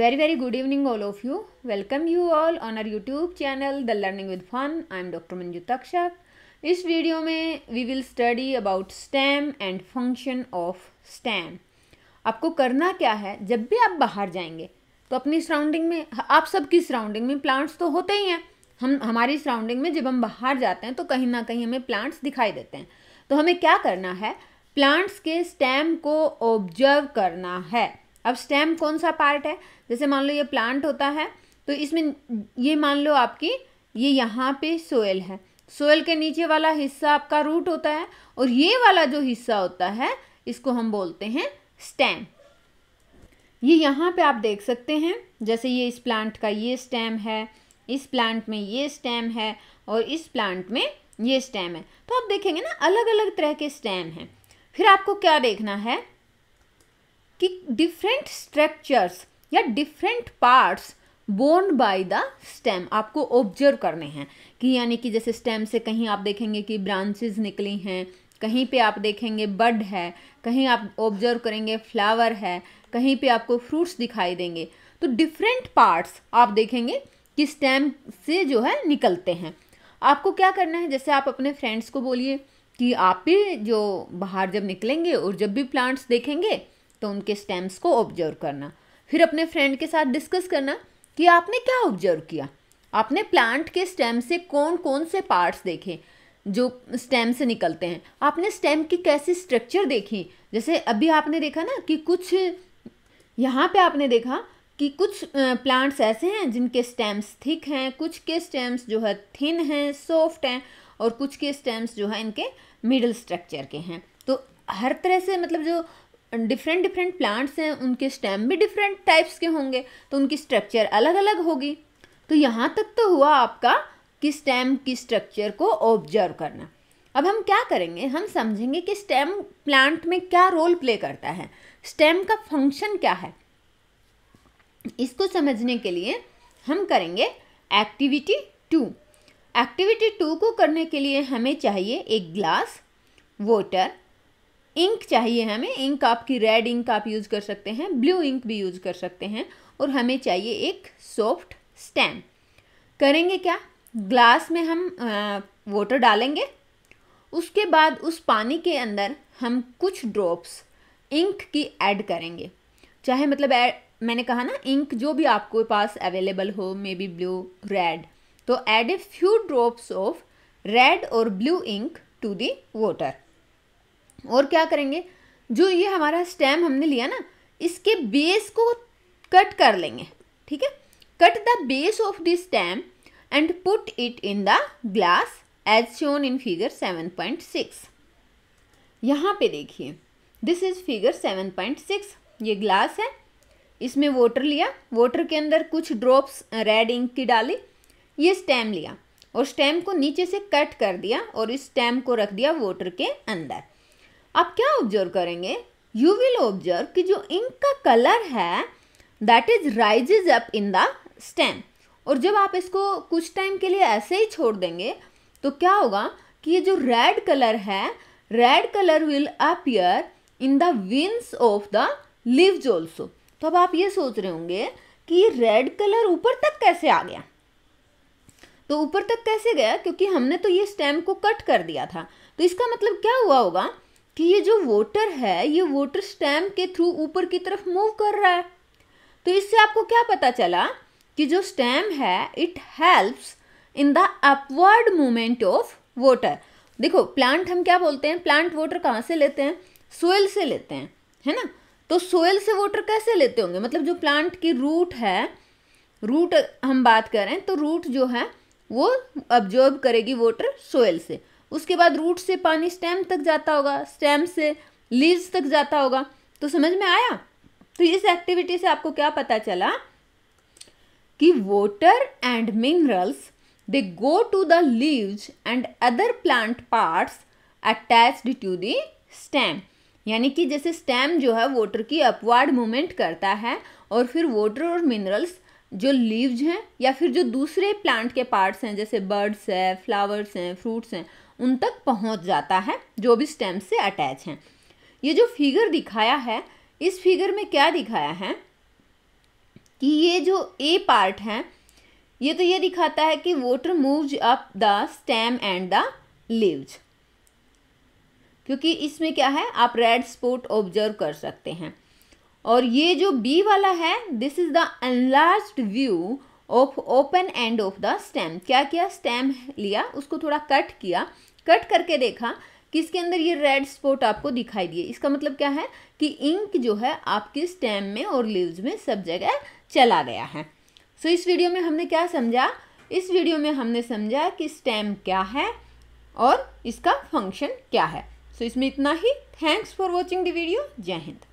very very good evening all of you welcome you all on our youtube channel the learning with fun i am dr manju takshak इस video में we will study about stem and function of stem आपको करना क्या है जब भी आप बाहर जाएंगे तो अपनी सराउंडिंग में आप सबकी सराउंडिंग में प्लांट्स तो होते ही हैं हम हमारी सराउंडिंग में जब हम बाहर जाते हैं तो कहीं ना कहीं हमें प्लांट्स दिखाई देते हैं तो हमें क्या करना है प्लांट्स के स्टैम को ऑब्जर्व करना है अब स्टेम कौन सा पार्ट है जैसे मान लो ये प्लांट होता है तो इसमें ये मान लो आपकी ये यहाँ पे सोयल है सोयल के नीचे वाला हिस्सा आपका रूट होता है और ये वाला जो हिस्सा होता है इसको हम बोलते हैं स्टेम ये यहाँ पे आप देख सकते हैं जैसे ये इस प्लांट का ये स्टेम है इस प्लांट में ये स्टेम है और इस प्लांट में ये स्टेम है तो आप देखेंगे ना अलग अलग तरह के स्टेम हैं फिर आपको क्या देखना है कि डिफरेंट स्ट्रक्चर्स या different parts borne by the stem आपको ऑब्जर्व करने हैं कि यानी कि जैसे स्टेम से कहीं आप देखेंगे कि ब्रांचेस निकली हैं कहीं पे आप देखेंगे बड है कहीं आप ऑब्जर्व करेंगे फ्लावर है कहीं पे आपको फ्रूट्स दिखाई देंगे तो डिफरेंट पार्ट्स आप देखेंगे कि स्टेम से जो है निकलते हैं आपको क्या करना है जैसे आप अपने फ्रेंड्स को बोलिए कि आप भी जो बाहर जब निकलेंगे और जब भी प्लांट्स देखेंगे तो उनके स्टेम्स को ऑब्जर्व करना फिर अपने फ्रेंड के साथ डिस्कस करना कि आपने क्या ऑब्जर्व किया आपने प्लांट के स्टेम से कौन कौन से पार्ट्स देखे जो स्टेम से निकलते हैं आपने स्टेम की कैसी स्ट्रक्चर देखी जैसे अभी आपने देखा ना कि कुछ यहाँ पे आपने देखा कि कुछ प्लांट्स ऐसे हैं जिनके स्टेम्स थिक हैं कुछ के स्टेम्स जो है थिन हैं सॉफ्ट हैं और कुछ के स्टेम्स जो है इनके मिडल स्ट्रक्चर के हैं तो हर तरह से मतलब जो डिफरेंट डिफरेंट प्लांट्स हैं उनके स्टेम भी डिफरेंट टाइप्स के होंगे तो उनकी स्ट्रक्चर अलग अलग होगी तो यहाँ तक तो हुआ आपका कि स्टेम की स्ट्रक्चर को ऑब्जर्व करना अब हम क्या करेंगे हम समझेंगे कि स्टेम प्लांट में क्या रोल प्ले करता है स्टेम का फंक्शन क्या है इसको समझने के लिए हम करेंगे एक्टिविटी टू एक्टिविटी टू को करने के लिए हमें चाहिए एक ग्लास वाटर इंक चाहिए हमें इंक आपकी रेड इंक आप यूज़ कर सकते हैं ब्लू इंक भी यूज़ कर सकते हैं और हमें चाहिए एक सॉफ्ट स्टैम करेंगे क्या ग्लास में हम आ, वोटर डालेंगे उसके बाद उस पानी के अंदर हम कुछ ड्रॉप्स इंक की ऐड करेंगे चाहे मतलब एड, मैंने कहा ना इंक जो भी आपके पास अवेलेबल हो मे बी ब्लू रेड तो add a few drops of red और blue ink to the water और क्या करेंगे जो ये हमारा स्टेम हमने लिया ना इसके बेस को कट कर लेंगे ठीक है cut the base of the stem and put it in the glass as shown in figure 7.6 यहाँ पे देखिए दिस इज़ फिगर 7.6 ये ग्लास है इसमें वाटर लिया वाटर के अंदर कुछ ड्रॉप्स रेड इंक की डाली ये स्टेम लिया और स्टेम को नीचे से कट कर दिया और इस स्टेम को रख दिया वाटर के अंदर आप क्या ऑब्जर्व करेंगे यू विल ऑब्जर्व कि जो इंक का कलर है that is rises up in the stem और जब आप इसको कुछ टाइम के लिए ऐसे ही छोड़ देंगे तो क्या होगा कि ये जो रेड कलर है red colour will appear in the veins of the leaves also तो अब आप ये सोच रहे होंगे कि ये रेड कलर ऊपर तक कैसे आ गया तो ऊपर तक कैसे गया क्योंकि हमने तो ये स्टेम को कट कर दिया था तो इसका मतलब क्या हुआ होगा कि ये जो वोटर है ये वोटर स्टैम्प के थ्रू ऊपर की तरफ मूव कर रहा है तो इससे आपको क्या पता चला कि जो स्टैम्प है it helps in the upward movement of water देखो प्लांट हम क्या बोलते हैं प्लांट वोटर कहाँ से लेते हैं सोयल से लेते हैं है ना तो सोयल से वोटर कैसे लेते होंगे मतलब जो प्लांट की रूट है रूट हम बात करें तो रूट जो है वो ऑब्जर्व करेगी वोटर सोयल से उसके बाद रूट से पानी स्टेम तक जाता होगा स्टेम से लीव्स तक जाता होगा तो समझ में आया तो इस एक्टिविटी से आपको क्या पता चला कि water and minerals they go to the leaves and other plant parts attached to the stem यानी कि जैसे स्टेम जो है वाटर की अपवार्ड मूवमेंट करता है और फिर वाटर और मिनरल्स जो लीव्स हैं या फिर जो दूसरे प्लांट के पार्ट्स हैं जैसे बर्ड्स हैं फ्लावर्स हैं फ्रूट्स हैं उन तक पहुंच जाता है जो भी स्टेम से अटैच हैं ये जो फिगर दिखाया है इस फिगर में क्या दिखाया है कि ये जो ए पार्ट है ये तो ये दिखाता है कि water moves up the stem and the leaves क्योंकि इसमें क्या है आप रेड स्पॉट ऑब्जर्व कर सकते हैं और ये जो बी वाला है this is the enlarged view of open end of the stem क्या किया स्टेम लिया उसको थोड़ा कट किया कट करके देखा कि इसके अंदर ये रेड स्पॉट आपको दिखाई दिए इसका मतलब क्या है कि इंक जो है आपके स्टेम में और लीव्स में सब जगह चला गया है सो so, इस वीडियो में हमने क्या समझा इस वीडियो में हमने समझा कि स्टेम क्या है और इसका फंक्शन क्या है सो so, इसमें इतना ही thanks for watching the video जय हिंद